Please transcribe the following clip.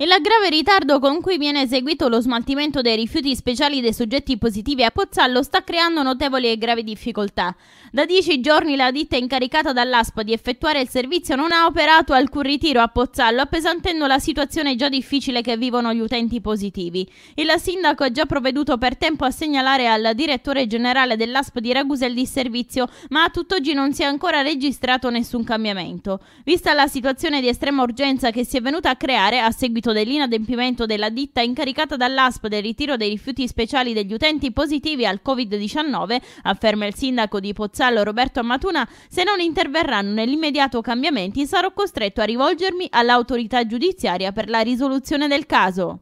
e la grave ritardo con cui viene eseguito lo smaltimento dei rifiuti speciali dei soggetti positivi a Pozzallo sta creando notevoli e gravi difficoltà. Da dieci giorni la ditta incaricata dall'ASPA di effettuare il servizio non ha operato alcun ritiro a Pozzallo, appesantendo la situazione già difficile che vivono gli utenti positivi. Il sindaco ha già provveduto per tempo a segnalare al direttore generale dell'ASP di Ragusa il disservizio, ma a tutt'oggi non si è ancora registrato nessun cambiamento. Vista la situazione di estrema urgenza che si è venuta a creare a seguito risultato dell'inadempimento della ditta incaricata dall'ASP del ritiro dei rifiuti speciali degli utenti positivi al Covid-19, afferma il sindaco di Pozzallo Roberto Ammatuna, se non interverranno nell'immediato cambiamenti sarò costretto a rivolgermi all'autorità giudiziaria per la risoluzione del caso.